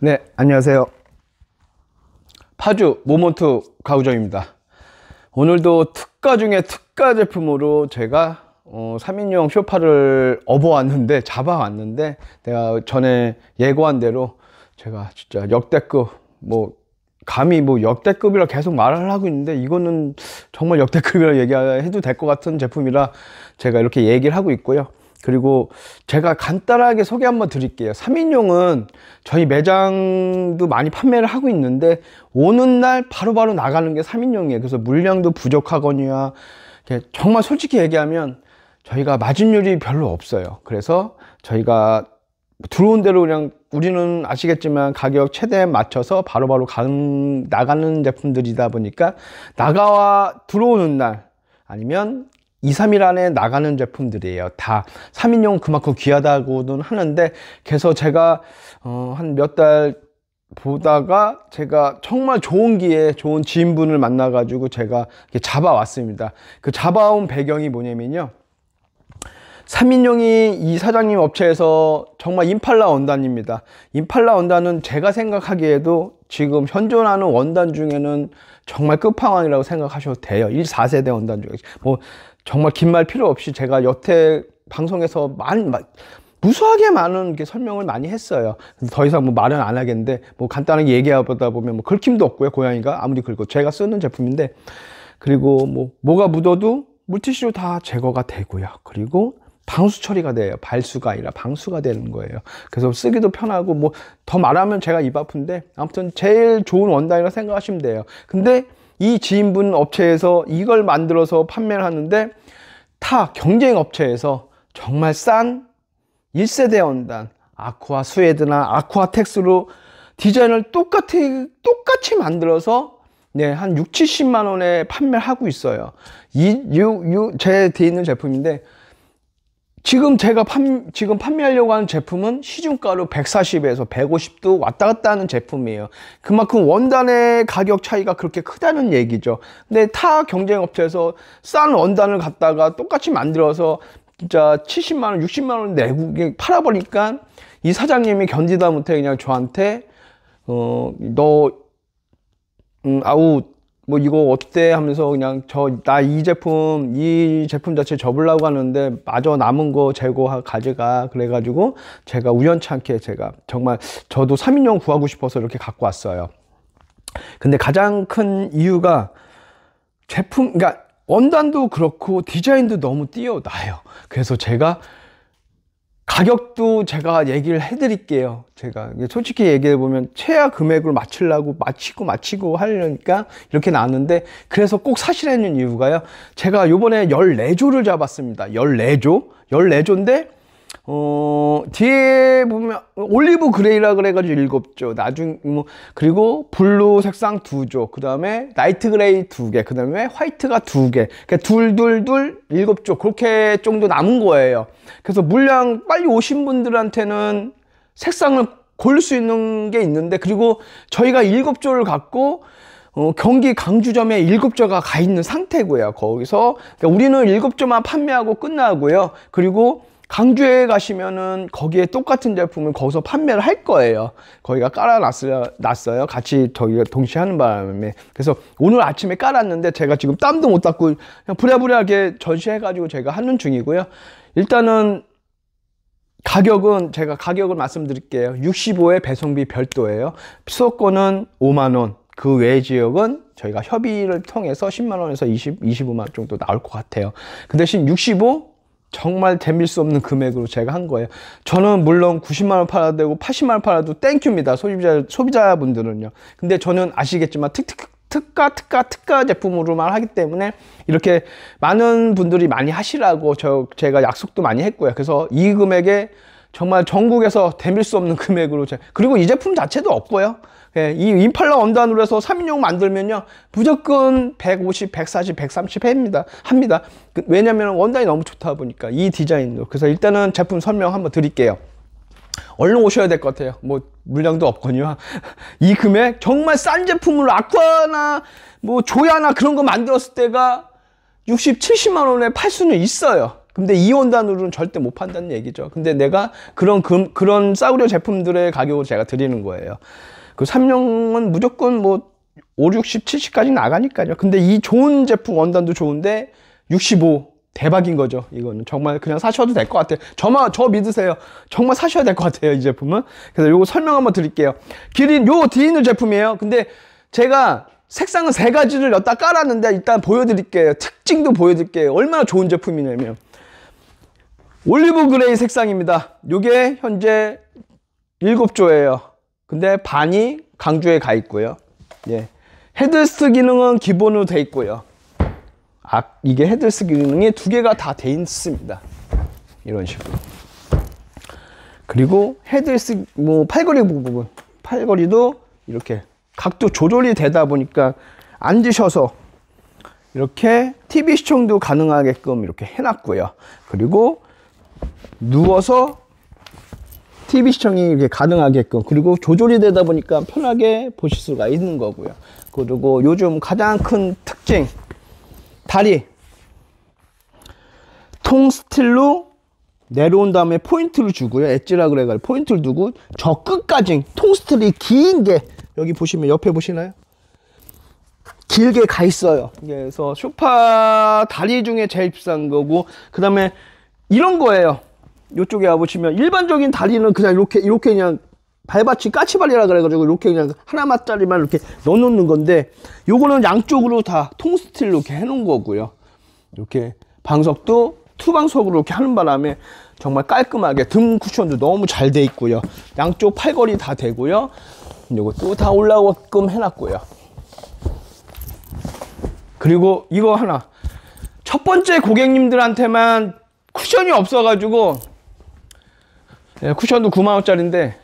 네, 안녕하세요. 파주 모먼트 가구점입니다. 오늘도 특가 중에 특가 제품으로 제가 어, 3인용 쇼파를 업어왔는데 잡아왔는데 내가 전에 예고한 대로 제가 진짜 역대급 뭐 감히 뭐 역대급이라 계속 말을 하고 있는데 이거는 정말 역대급이라 얘기해도 될 것 같은 제품이라 제가 이렇게 얘기를 하고 있고요. 그리고 제가 간단하게 소개 한번 드릴게요 3인용은 저희 매장도 많이 판매를 하고 있는데 오는 날 바로바로 바로 나가는 게 3인용이에요 그래서 물량도 부족하거니와 정말 솔직히 얘기하면 저희가 마진율이 별로 없어요 그래서 저희가 들어온 대로 그냥 우리는 아시겠지만 가격 최대에 맞춰서 바로바로 바로 나가는 제품들이다 보니까 나가와 들어오는 날 아니면 2, 3일 안에 나가는 제품들이에요. 다 3인용 그만큼 귀하다고는 하는데 그래서 제가 어, 한 몇 달 보다가 제가 정말 좋은 기회에 좋은 지인분을 만나가지고 제가 잡아왔습니다. 그 잡아온 배경이 뭐냐면요. 3인용이 이 사장님 업체에서 정말 임팔라 원단입니다. 임팔라 원단은 제가 생각하기에도 지금 현존하는 원단 중에는 정말 끝판왕이라고 생각하셔도 돼요. 1, 4세대 원단 중에. 뭐, 정말 긴 말 필요 없이 제가 여태 방송에서 많, 많 무수하게 많은 설명을 많이 했어요. 더 이상 뭐 말은 안 하겠는데 뭐 간단하게 얘기하다 보면 뭐 긁힘도 없고요. 고양이가 아무리 긁고 제가 쓰는 제품인데 그리고 뭐 뭐가 묻어도 물티슈로 다 제거가 되고요. 그리고 방수 처리가 돼요. 발수가 아니라 방수가 되는 거예요. 그래서 쓰기도 편하고 뭐 더 말하면 제가 입 아픈데 아무튼 제일 좋은 원단이라 생각하시면 돼요. 근데 이 지인분 업체에서 이걸 만들어서 판매를 하는데 타 경쟁 업체에서 정말 싼 1세대 원단 아쿠아 스웨드나 아쿠아 텍스로 디자인을 똑같이 똑같이 만들어서 네, 한 6, 70만 원에 판매를 하고 있어요. 이, 요, 요, 제 뒤에 있는 제품인데 지금 제가 판, 지금 판매하려고 하는 제품은 시중가로 140에서 150도 왔다 갔다 하는 제품이에요. 그만큼 원단의 가격 차이가 그렇게 크다는 얘기죠. 근데 타 경쟁업체에서 싼 원단을 갖다가 똑같이 만들어서 진짜 70만원, 60만원 내고 팔아버리니까 이 사장님이 견디다 못해 그냥 저한테, 어, 너, 음, 아우, 뭐 이거 어때 하면서 그냥 저 나 이 제품 이 제품 자체 접으려고 하는데 마저 남은 거 재고 가져가 그래가지고 제가 우연치않게 제가 정말 저도 3인용 구하고 싶어서 이렇게 갖고 왔어요 근데 가장 큰 이유가 제품 그러니까 원단도 그렇고 디자인도 너무 뛰어나요 그래서 제가 가격도 제가 얘기를 해드릴게요. 제가 솔직히 얘기해보면 최하 금액을 맞추려고 맞히고 맞히고 하려니까 이렇게 나왔는데 그래서 꼭사실라는 이유가요. 제가 요번에 14조를 잡았습니다. 14조? 14조인데 어, 뒤에 보면 올리브 그레이라 그래가지고 일곱 조, 나중 뭐 그리고 블루 색상 두 조, 그 다음에 나이트 그레이 두 개, 그 다음에 화이트가 두 개, 그러니까 둘둘둘 일곱 조 그렇게 정도 남은 거예요. 그래서 물량 빨리 오신 분들한테는 색상을 고를 수 있는 게 있는데 그리고 저희가 일곱 조를 갖고 어, 경기 강주점에 일곱조가가 있는 상태고요. 거기서 그러니까 우리는 일곱조만 판매하고 끝나고요. 그리고 강주에 가시면은 거기에 똑같은 제품을 거기서 판매를 할 거예요. 거기가 깔아놨어요. 같이 저희가 동시에 하는 바람에. 그래서 오늘 아침에 깔았는데 제가 지금 땀도 못 닦고 그냥 부랴부랴하게 전시해가지고 제가 하는 중이고요. 일단은 가격은 제가 가격을 말씀드릴게요. 65에 배송비 별도예요. 수도권은 5만원, 그 외 지역은 저희가 협의를 통해서 10만원에서 20, 25만원 정도 나올 것 같아요. 그 대신 65, 정말 대밀 수 없는 금액으로 제가 한 거예요. 저는 물론 90만 원 팔아도 되고 80만 원 팔아도 땡큐입니다. 소비자 소비자분들은요. 근데 저는 아시겠지만 특특 특가 특가 특가 제품으로만 하기 때문에 이렇게 많은 분들이 많이 하시라고 저 제가 약속도 많이 했고요. 그래서 이 금액에 정말 전국에서 대밀 수 없는 금액으로 제... 그리고 이 제품 자체도 없고요 예, 이 임팔라 원단으로 해서 3인용 만들면요 무조건 150, 140, 130 해입니다 합니다 그, 왜냐면 원단이 너무 좋다 보니까 이 디자인도 그래서 일단은 제품 설명 한번 드릴게요 얼른 오셔야 될 것 같아요 뭐 물량도 없거니와 이 금액 정말 싼 제품으로 아쿠아나 뭐 조야나 그런 거 만들었을 때가 60, 70만 원에 팔 수는 있어요 근데 이원 단으로는 절대 못 판다는 얘기죠. 근데 내가 그런 금, 그런 싸구려 제품들의 가격을 제가 드리는 거예요. 그 삼룡은 무조건 뭐 5, 60, 70까지 나가니까요. 근데 이 좋은 제품 원단도 좋은데 65 대박인 거죠. 이거는 정말 그냥 사셔도 될 것 같아요. 저만 저 믿으세요. 정말 사셔야 될 것 같아요. 이 제품은. 그래서 요거 설명 한번 드릴게요. 기린 요 디인을 제품이에요. 근데 제가 색상은 세 가지를 여기다 깔았는데 일단 보여드릴게요. 특징도 보여드릴게요. 얼마나 좋은 제품이냐면 올리브 그레이 색상입니다. 이게 현재 7조예요. 근데 반이 강주에 가 있고요. 예. 헤드스 기능은 기본으로 돼 있고요. 아, 이게 헤드스 기능이 두 개가 다 돼 있습니다. 이런 식으로. 그리고 헤드스 뭐 팔걸이 부분, 팔걸이도 이렇게 각도 조절이 되다 보니까 앉으셔서 이렇게 TV 시청도 가능하게끔 이렇게 해놨고요. 그리고 누워서 TV 시청이 이렇게 가능하게끔 그리고 조절이 되다 보니까 편하게 보실 수가 있는 거고요. 그리고 요즘 가장 큰 특징 다리 통스틸로 내려온 다음에 포인트를 주고요. 엣지라 그래가지고 포인트를 두고 저 끝까지 통스틸이 긴 게 여기 보시면 옆에 보시나요? 길게 가 있어요. 그래서 쇼파 다리 중에 제일 비싼 거고 그 다음에 이런 거예요. 이쪽에 와보시면 일반적인 다리는 그냥 이렇게 이렇게 그냥 발받침 까치발이라 그래가지고 이렇게 그냥 하나만짜리만 이렇게 넣어놓는 건데 요거는 양쪽으로 다 통스틸로 이렇게 해놓은 거고요. 이렇게 방석도 투방석으로 이렇게 하는 바람에 정말 깔끔하게 등 쿠션도 너무 잘 돼 있고요. 양쪽 팔걸이 다 되고요. 요것도 다 올라오게끔 해놨고요. 그리고 이거 하나 첫 번째 고객님들한테만 쿠션이 없어가지고 예, 쿠션도 9만원짜리인데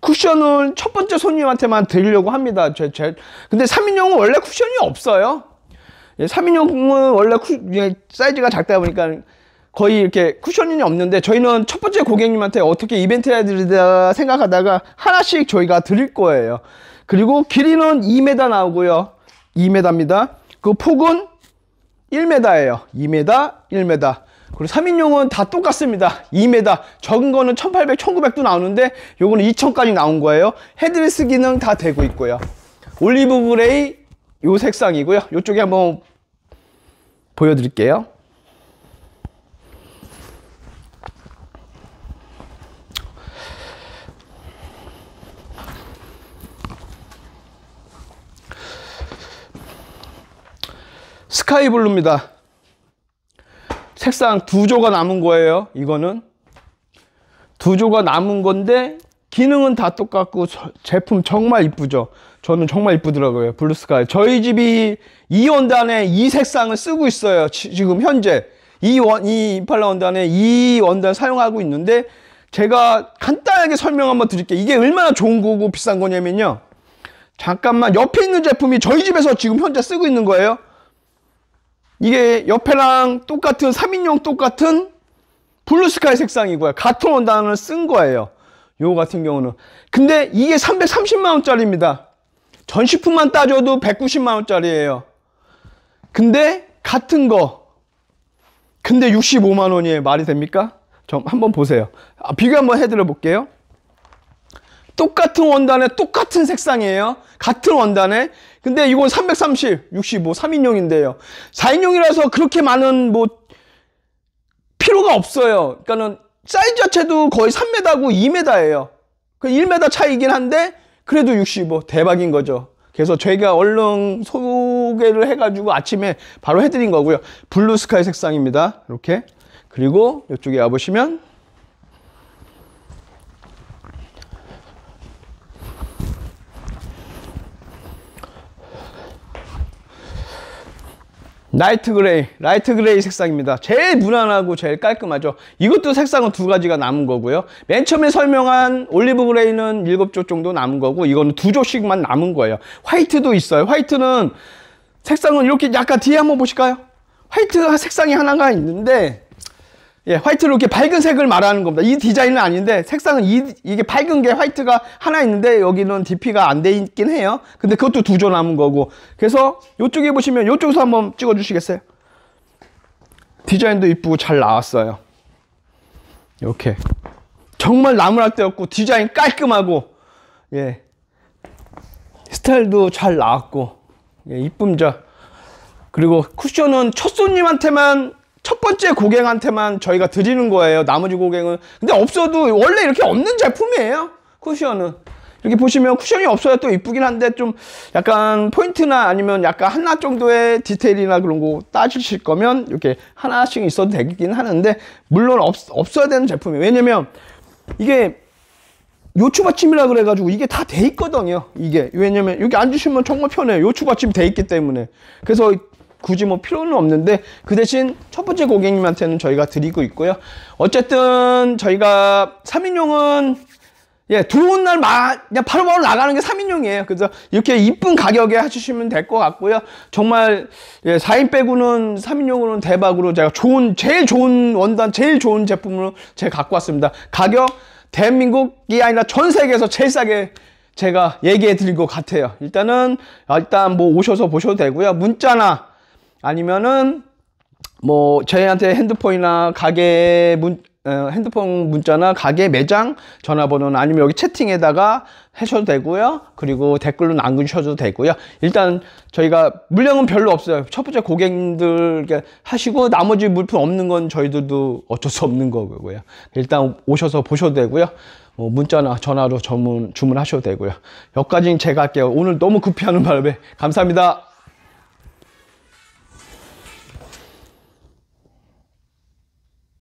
쿠션은첫 번째 손님한테만 드리려고 합니다 제, 제. 근데 3인용은 원래 쿠션이 없어요 예, 3인용은 원래 쿠, 예, 사이즈가 작다 보니까 거의 이렇게 쿠션이 없는데 저희는 첫 번째 고객님한테 어떻게 이벤트 해드리다 생각하다가 하나씩 저희가 드릴 거예요 그리고 길이는 2m 나오고요 2m입니다 그 폭은 1m예요 2m 1m 그리고 3인용은 다 똑같습니다 2m 적은 거는 1800, 1900도 나오는데 요거는 2000까지 나온 거예요 헤드레스 기능 다 되고 있고요 올리브 브레이요 색상이고요 요쪽에 한번 보여드릴게요 스카이 블루입니다 책상 두 조가 남은 거예요. 이거는 두 조가 남은 건데 기능은 다 똑같고 저, 제품 정말 이쁘죠. 저는 정말 이쁘더라고요. 블루스카이. 저희 집이 이 원단에 이 색상을 쓰고 있어요. 지, 지금 현재 이 원, 이 임팔라 원단에 이 원단 사용하고 있는데 제가 간단하게 설명 한번 드릴게요. 이게 얼마나 좋은 거고 비싼 거냐면요. 잠깐만 옆에 있는 제품이 저희 집에서 지금 현재 쓰고 있는 거예요. 이게 옆에랑 똑같은 3인용 똑같은 블루스카이 색상이고요. 같은 원단을 쓴 거예요. 요 같은 경우는. 근데 이게 330만원짜리입니다. 전시품만 따져도 190만원짜리예요. 근데 같은 거. 근데 65만원이에요. 말이 됩니까? 좀 한번 보세요. 아, 비교 한번 해드려 볼게요. 똑같은 원단에 똑같은 색상이에요. 같은 원단에. 근데 이건 330, 65, 3인용인데요. 4인용이라서 그렇게 많은 뭐 필요가 없어요. 그러니까는 사이즈 자체도 거의 3m고 2m예요. 그 1m 차이긴 한데 그래도 65 대박인 거죠. 그래서 저희가 얼른 소개를 해가지고 아침에 바로 해드린 거고요. 블루 스카이 색상입니다. 이렇게 그리고 이쪽에 와보시면 라이트 그레이, 라이트 그레이 색상입니다. 제일 무난하고 제일 깔끔하죠. 이것도 색상은 두 가지가 남은 거고요. 맨 처음에 설명한 올리브 그레이는 7조 정도 남은 거고 이거는 2조씩만 남은 거예요. 화이트도 있어요. 화이트는 색상은 이렇게 약간 뒤에 한번 보실까요? 화이트가 색상이 하나가 있는데 예, 화이트로 이렇게 밝은 색을 말하는 겁니다. 이 디자인은 아닌데 색상은 이, 이게 밝은 게 화이트가 하나 있는데 여기는 DP가 안 돼 있긴 해요. 근데 그것도 두조 남은 거고. 그래서 이쪽에 보시면 이쪽에서 한번 찍어 주시겠어요? 디자인도 이쁘고 잘 나왔어요. 이렇게 정말 나무랄 데 없고 디자인 깔끔하고 예 스타일도 잘 나왔고 예 이쁨자 그리고 쿠션은 첫 손님한테만 첫 번째 고객한테만 저희가 드리는 거예요. 나머지 고객은. 근데 없어도 원래 이렇게 없는 제품이에요. 쿠션은. 이렇게 보시면 쿠션이 없어야 또 이쁘긴 한데 좀 약간 포인트나 아니면 약간 하나 정도의 디테일이나 그런 거 따지실 거면 이렇게 하나씩 있어도 되긴 하는데 물론 없, 없어야 되는 제품이에요. 왜냐면 이게 요추받침이라 그래가지고 이게 다 돼 있거든요 이게 왜냐면 여기 앉으시면 정말 편해요 요추받침 돼 있기 때문에 그래서 굳이 뭐 필요는 없는데 그 대신 첫 번째 고객님한테는 저희가 드리고 있고요. 어쨌든 저희가 3인용은 예, 들어온 날 마, 그냥 바로바로 나가는 게 3인용이에요. 그래서 이렇게 이쁜 가격에 해주시면 될 것 같고요. 정말, 예, 4인 빼고는 3인용으로는 대박으로 제가 좋은, 제일 좋은 원단, 제일 좋은 제품으로 제가 갖고 왔습니다. 가격, 대한민국이 아니라 전 세계에서 제일 싸게 제가 얘기해 드린 것 같아요. 일단은, 아, 일단 뭐 오셔서 보셔도 되고요. 문자나, 아니면은 뭐 저희한테 핸드폰이나 가게 문 어, 핸드폰 문자나 가게 매장 전화번호나 아니면 여기 채팅에다가 해셔도 되고요. 그리고 댓글로 남겨주셔도 되고요. 일단 저희가 물량은 별로 없어요. 첫 번째 고객님들 하시고 나머지 물품 없는 건 저희들도 어쩔 수 없는 거고요. 일단 오셔서 보셔도 되고요. 뭐 문자나 전화로 주문, 주문하셔도 되고요. 여기까지 제가 할게요. 오늘 너무 급히 하는 바람에 감사합니다.